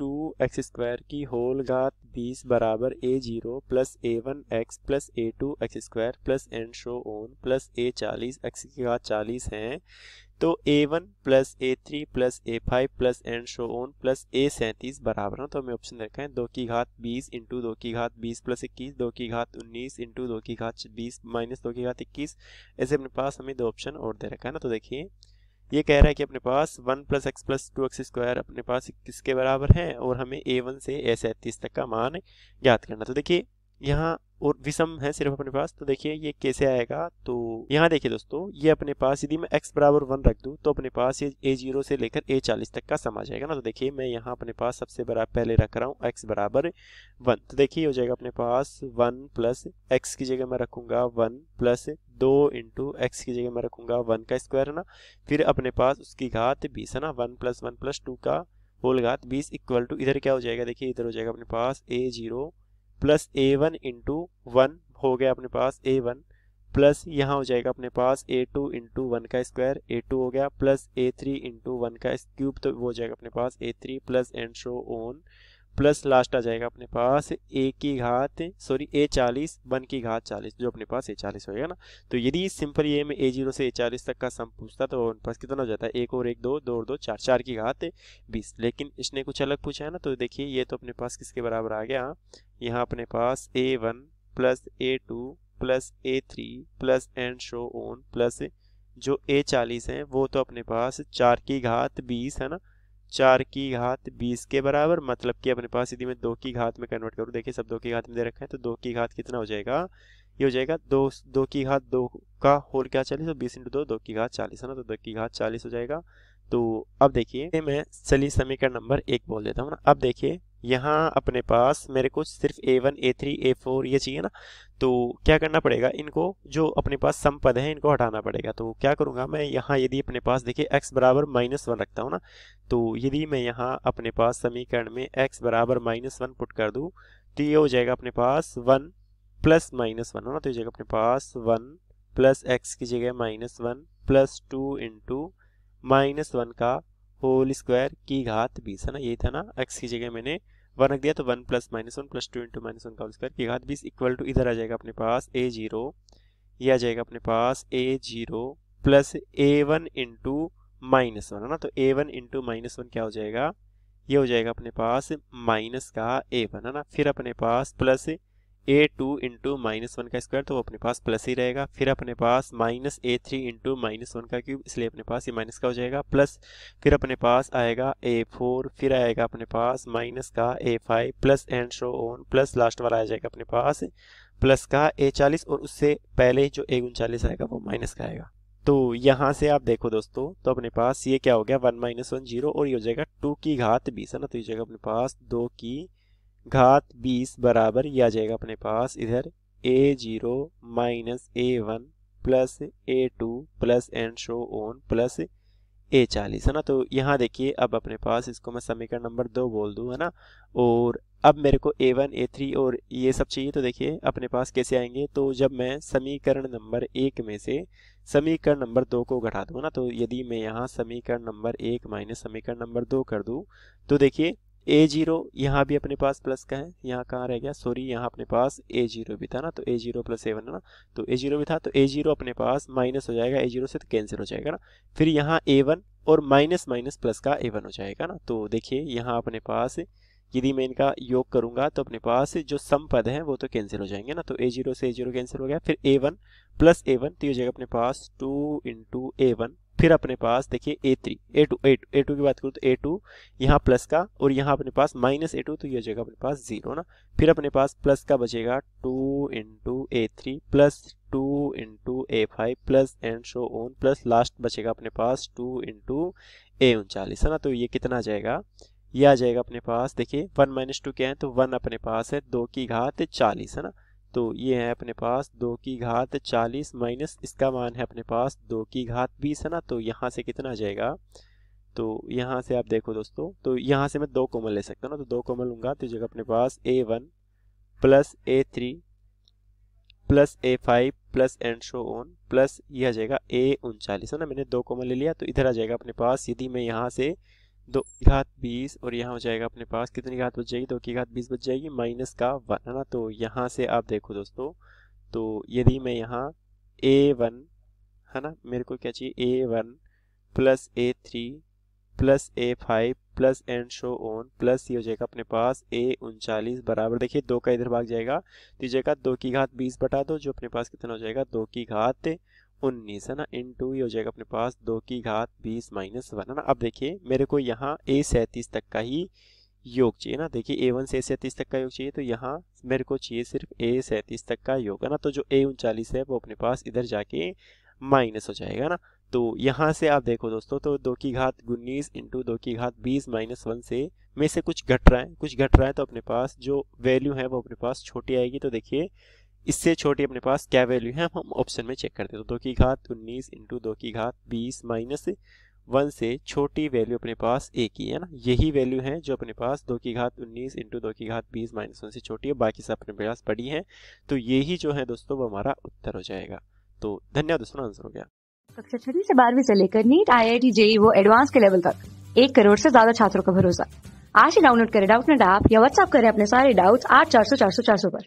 to x square की whole घात बीस बराबर a zero plus a one x plus a two x square plus and so on plus a चालीस x की घात चालीस है तो a one plus a three plus a five plus and so on plus a सैंतीस बराबर है तो हमें ऑप्शन देखा है दो की घात बीस इंटू दो की घात बीस प्लस इक्कीस दो की घात उन्नीस इंटू दो की घात बीस माइनस दो की घात इक्कीस ऐसे अपने पास हमें दो ऑप्शन और दे रखा है ना तो देखिए ये कह रहा है कि अपने पास one plus x plus two x square अपने पास किसके बराबर है और हमें ए वन से ए सैंतीस तक का मान ज्ञात करना तो देखिए यहाँ और विषम है सिर्फ अपने पास तो देखिए ये कैसे आएगा तो यहाँ देखिए दोस्तों ये अपने पास यदि मैं x बराबर वन रख दूँ तो अपने पास ये ए जीरो से लेकर ए चालीस तक का सम आ जाएगा ना तो देखिए मैं यहाँ अपने पास सबसे बड़ा पहले रख रहा हूँ x बराबर वन तो देखिए हो जाएगा अपने पास वन प्लस एक्स की जगह मैं रखूंगा वन प्लस दो इंटू एक्स की जगह मैं रखूंगा वन का स्क्वायर है ना फिर अपने पास उसकी घात बीस है ना one plus one plus two का होल घात बीस इक्वल टू इधर क्या हो जाएगा देखिए इधर हो जाएगा अपने पास a zero plus a one into one हो गया अपने पास ए वन प्लस यहाँ हो जाएगा अपने पास ए टू इंटू वन का स्क्वायर ए टू हो गया plus a three into one का क्यूब तो वो हो जाएगा अपने पास a three plus and so on plus last आ जाएगा अपने पास ए की घात सॉरी ए चालीस वन की घात चालीस जो अपने पास ए चालीस होएगा ना तो यदि सिंपल ये में ए जीरो से ए चालीस तक का सम पूछता तो अपने पास कितना हो जाता है एक और एक दो दो और दो चार चार की घात बीस लेकिन इसने कुछ अलग पूछा है ना तो देखिए ये तो अपने पास किसके बराबर आ गया यहाँ अपने पास a one plus a two plus a three plus and so on plus जो ए चालीस है वो तो अपने पास चार की घात बीस है ना चार की घात बीस के बराबर मतलब कि अपने पास यदि मैं दो की घात में कन्वर्ट करूँ देखिए सब दो की घात में दे रखा है तो दो की घात कितना हो जाएगा ये हो जाएगा दो दो की घात दो का होल क्या चालीस और तो बीस इंटू दो दो की घात चालीस है ना तो दो की घात चालीस हो जाएगा तो अब देखिए मैं चलिए समीकरण नंबर एक बोल देता हूँ ना अब देखिए यहाँ अपने पास मेरे को सिर्फ a one a three a four ये चाहिए ना तो क्या करना पड़ेगा इनको जो अपने पास सम पद है इनको हटाना पड़ेगा तो क्या करूँगा मैं यहाँ यदि अपने पास देखिए x बराबर माइनस वन रखता हूँ ना तो यदि मैं यहाँ अपने पास समीकरण में x बराबर माइनस वन पुट कर दूँ तो ये हो जाएगा अपने पास वन प्लस माइनस वन हो ना तो ये जाएगा अपने पास वन प्लस एक्स की जगह minus one plus two into minus one का होल स्क्वायर की घात बीस है ना यही था ना एक्स की जगह मैंने वन रख दिया तो one plus minus one plus two into minus one का होल स्क्वायर की घात बीस इक्वल टू इधर आ जाएगा अपने पास ए जीरो आ जाएगा अपने पास a zero plus a one into minus one है ना तो a one into minus one क्या हो जाएगा ये हो जाएगा अपने पास माइनस का ए वन है ना फिर अपने पास plus a a two into minus one का स्क्वायर तो वो अपने पास प्लस ही रहेगा फिर अपने पास minus a three into minus one का क्यूब इसलिए अपने पास ये माइनस का हो जाएगा प्लस फिर अपने पास आएगा ए फोर फिर आएगा अपने पास माइनस का a five plus and so on plus last वाला आ जाएगा अपने पास प्लस का ए चालीस और उससे पहले जो ए उनचालीस आएगा वो माइनस का आएगा तो यहाँ से आप देखो दोस्तों तो अपने पास ये क्या हो गया वन माइनस वन जीरो और ये हो जाएगा टू की घात बीस है ना तो ये जाएगा अपने पास दो की घात बीस बराबर ये आ जाएगा अपने पास इधर a zero minus a one plus a two plus and so on plus a चालीस है ना तो यहाँ देखिए अब अपने पास इसको मैं समीकरण नंबर दो बोल दूँ है ना और अब मेरे को ए वन ए थ्री और ये सब चाहिए तो देखिए अपने पास कैसे आएंगे तो जब मैं समीकरण नंबर एक में से समीकरण नंबर दो को घटा दूँ ना तो यदि मैं यहाँ समीकरण नंबर एक माइनस समीकरण नंबर दो कर दूँ तो देखिए ए जीरो यहाँ भी अपने पास प्लस का है यहाँ कहाँ रह गया सॉरी यहाँ अपने पास ए जीरो भी था ना तो a zero plus a one है ना तो ए जीरो भी था तो ए जीरो अपने पास माइनस हो जाएगा ए जीरो से तो कैंसिल हो जाएगा ना फिर यहाँ ए वन और माइनस माइनस प्लस का ए वन हो जाएगा ना तो देखिए यहाँ अपने पास यदि मैं इनका योग करूंगा तो अपने पास जो सम पद है वो तो कैंसिल हो जाएंगे ना तो ए जीरो से ए जीरो कैंसिल हो गया फिर a one plus a one तो ये हो जाएगा अपने पास टू इंटू ए वन फिर अपने पास देखिए a three a two a two a two की बात करूँ तो ए टू यहाँ प्लस का और यहाँ अपने पास माइनस ए टू तो ये जाएगा अपने पास जीरो ना फिर अपने पास प्लस का बचेगा two into a three plus two into a five plus and so on plus last बचेगा अपने पास टू इंटू ए उनचालीस है ना तो ये कितना आ जाएगा ये आ जाएगा अपने पास देखिए वन माइनस टू क्या है तो वन अपने पास है दो की घात चालीस है ना तो ये है अपने पास दो की घात चालीस माइनस इसका मान है अपने पास दो की घात बीस है ना तो यहाँ से कितना आ जाएगा तो यहाँ से आप देखो दोस्तों तो यहाँ से मैं दो कोमल ले सकता हूँ ना तो दो कोमल लूँगा तो जगह अपने पास a one plus a three plus a five plus and so on plus यह आ जाएगा ए उनचालीस है ना मैंने दो कोमल ले लिया तो इधर आ जाएगा अपने पास यदि मैं यहाँ से दो घात बीस और यहाँ हो जाएगा अपने पास कितनी घात बच जाएगी दो की घात बीस बच जाएगी माइनस का वन है ना तो यहाँ से आप देखो दोस्तों तो यदि मैं यहाँ ए वन है ना मेरे को क्या चाहिए a one plus a three plus a five plus and so on plus ये हो जाएगा अपने पास ए उनचालीस बराबर देखिए दो का इधर भाग जाएगा तो जाएगा दो की घात बीस बटा दो जो अपने पास कितना हो जाएगा दो की घात उन्नीस है ना इन टू ये हो जाएगा अपने पास दो की घात बीस माइनस वन है ना अब देखिए मेरे को यहाँ ए सैंतीस तक का ही योग चाहिए ना देखिए ए वन से ए सैंतीस तक का योग चाहिए तो यहाँ मेरे को चाहिए सिर्फ ए सैंतीस तक का योग है ना तो जो ए उनचालीस है वो अपने पास इधर जाके माइनस हो जाएगा ना तो यहाँ से आप देखो दोस्तों तो दो की घात उन्नीस इंटू दो की घात बीस माइनस वन से में से कुछ घट रहा है कुछ घट रहा है तो अपने पास जो वैल्यू है वो अपने पास छोटी आएगी तो देखिए इससे छोटी अपने पास क्या वैल्यू है हम ऑप्शन में चेक करते हैं तो दो की घात उन्नीस इंटू दो की घात बीस माइनस वन से छोटी वैल्यू अपने पास एक ही है ना यही वैल्यू है जो अपने पास दो की घात उन्नीस इंटू दो की घात बीस माइनस वन से छोटी है बाकी सब अपने पास बड़ी है तो यही जो है दोस्तों वो हमारा उत्तर हो जाएगा तो धन्यवाद दोस्तों आंसर हो गया कक्षा छठी से बारहवीं से लेकर NEET I I T JEE वो एडवांस के लेवल तक एक करोड़ से ज्यादा छात्रों का भरोसा आज ही डाउनलोड करें डाउट नेट ऐप या व्हाट्सअप करें अपने सारे डाउट्स आठ चार सौ चार सौ चार सौ पर